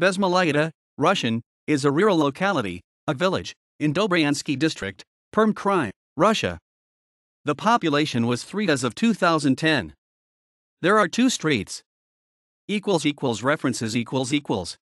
Bezmolagda, Russian, is a rural locality, a village, in Dobryansky district, Perm Krai, Russia. The population was 3 as of 2010. There are two streets. Equals equals references equals equals.